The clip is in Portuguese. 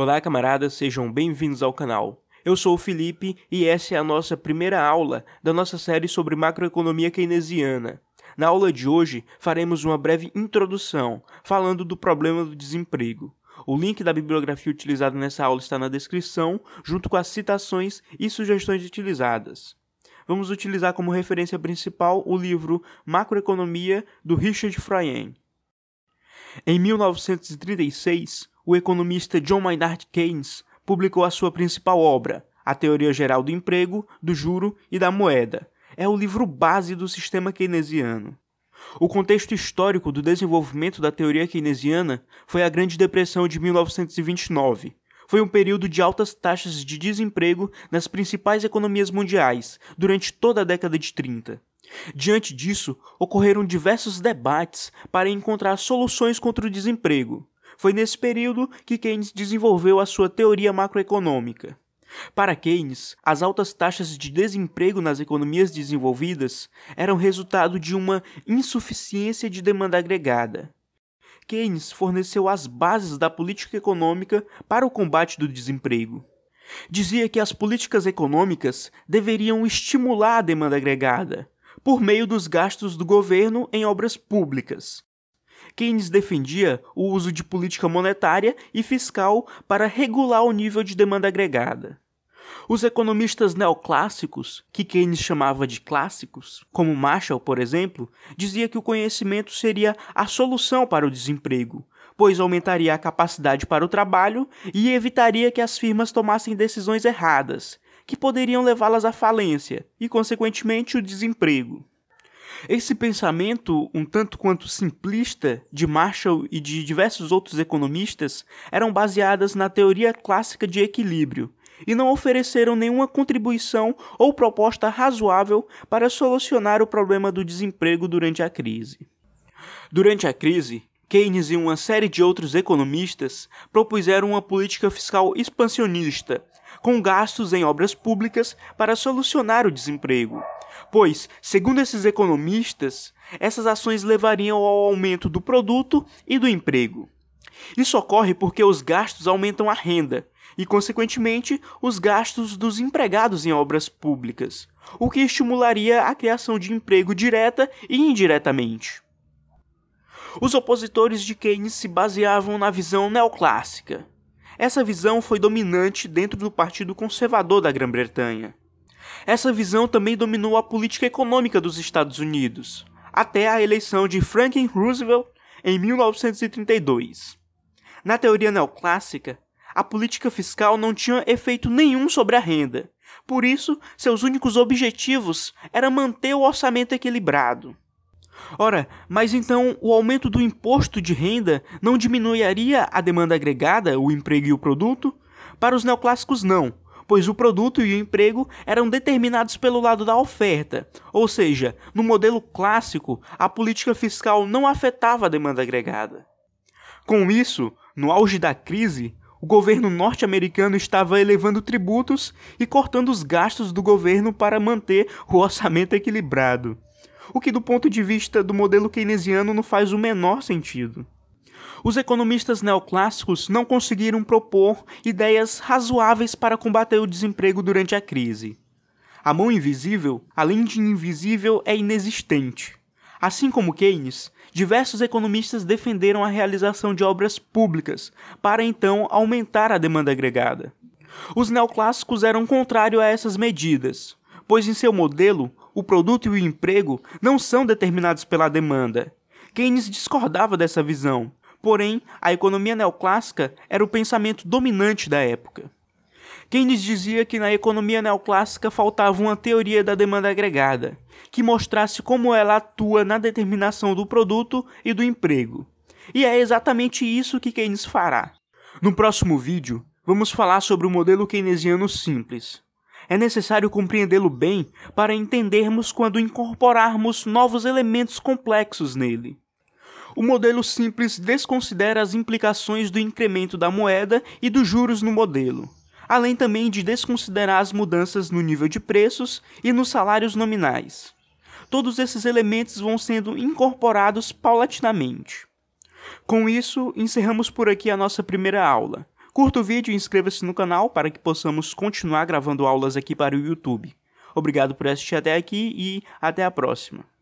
Olá, camaradas, sejam bem-vindos ao canal. Eu sou o Felipe e essa é a nossa primeira aula da nossa série sobre macroeconomia keynesiana. Na aula de hoje, faremos uma breve introdução falando do problema do desemprego. O link da bibliografia utilizada nessa aula está na descrição, junto com as citações e sugestões utilizadas. Vamos utilizar como referência principal o livro Macroeconomia do Richard Froyen. Em 1936, o economista John Maynard Keynes publicou a sua principal obra, A Teoria Geral do Emprego, do Juro e da Moeda. É o livro base do sistema keynesiano. O contexto histórico do desenvolvimento da teoria keynesiana foi a Grande Depressão de 1929. Foi um período de altas taxas de desemprego nas principais economias mundiais durante toda a década de 30. Diante disso, ocorreram diversos debates para encontrar soluções contra o desemprego. Foi nesse período que Keynes desenvolveu a sua teoria macroeconômica. Para Keynes, as altas taxas de desemprego nas economias desenvolvidas eram resultado de uma insuficiência de demanda agregada. Keynes forneceu as bases da política econômica para o combate do desemprego. Dizia que as políticas econômicas deveriam estimular a demanda agregada por meio dos gastos do governo em obras públicas, Keynes defendia o uso de política monetária e fiscal para regular o nível de demanda agregada. Os economistas neoclássicos, que Keynes chamava de clássicos, como Marshall, por exemplo, dizia que o conhecimento seria a solução para o desemprego, pois aumentaria a capacidade para o trabalho e evitaria que as firmas tomassem decisões erradas, que poderiam levá-las à falência e, consequentemente, o desemprego. Esse pensamento, um tanto quanto simplista, de Marshall e de diversos outros economistas, eram baseadas na teoria clássica de equilíbrio e não ofereceram nenhuma contribuição ou proposta razoável para solucionar o problema do desemprego durante a crise. Durante a crise, Keynes e uma série de outros economistas propuseram uma política fiscal expansionista, com gastos em obras públicas para solucionar o desemprego pois, segundo esses economistas, essas ações levariam ao aumento do produto e do emprego. Isso ocorre porque os gastos aumentam a renda e, consequentemente, os gastos dos empregados em obras públicas, o que estimularia a criação de emprego direta e indiretamente. Os opositores de Keynes se baseavam na visão neoclássica. Essa visão foi dominante dentro do Partido Conservador da Grã-Bretanha. Essa visão também dominou a política econômica dos Estados Unidos, até a eleição de Franklin Roosevelt em 1932. Na teoria neoclássica, a política fiscal não tinha efeito nenhum sobre a renda. Por isso, seus únicos objetivos era manter o orçamento equilibrado. Ora, mas então o aumento do imposto de renda não diminuiria a demanda agregada, o emprego e o produto? Para os neoclássicos, não pois o produto e o emprego eram determinados pelo lado da oferta, ou seja, no modelo clássico, a política fiscal não afetava a demanda agregada. Com isso, no auge da crise, o governo norte-americano estava elevando tributos e cortando os gastos do governo para manter o orçamento equilibrado. O que, do ponto de vista do modelo keynesiano, não faz o menor sentido os economistas neoclássicos não conseguiram propor ideias razoáveis para combater o desemprego durante a crise. A mão invisível, além de invisível, é inexistente. Assim como Keynes, diversos economistas defenderam a realização de obras públicas para então aumentar a demanda agregada. Os neoclássicos eram contrários a essas medidas, pois em seu modelo, o produto e o emprego não são determinados pela demanda. Keynes discordava dessa visão, Porém, a economia neoclássica era o pensamento dominante da época. Keynes dizia que na economia neoclássica faltava uma teoria da demanda agregada, que mostrasse como ela atua na determinação do produto e do emprego. E é exatamente isso que Keynes fará. No próximo vídeo, vamos falar sobre o modelo keynesiano simples. É necessário compreendê-lo bem para entendermos quando incorporarmos novos elementos complexos nele. O modelo simples desconsidera as implicações do incremento da moeda e dos juros no modelo, além também de desconsiderar as mudanças no nível de preços e nos salários nominais. Todos esses elementos vão sendo incorporados paulatinamente. Com isso, encerramos por aqui a nossa primeira aula. Curta o vídeo e inscreva-se no canal para que possamos continuar gravando aulas aqui para o YouTube. Obrigado por assistir até aqui e até a próxima.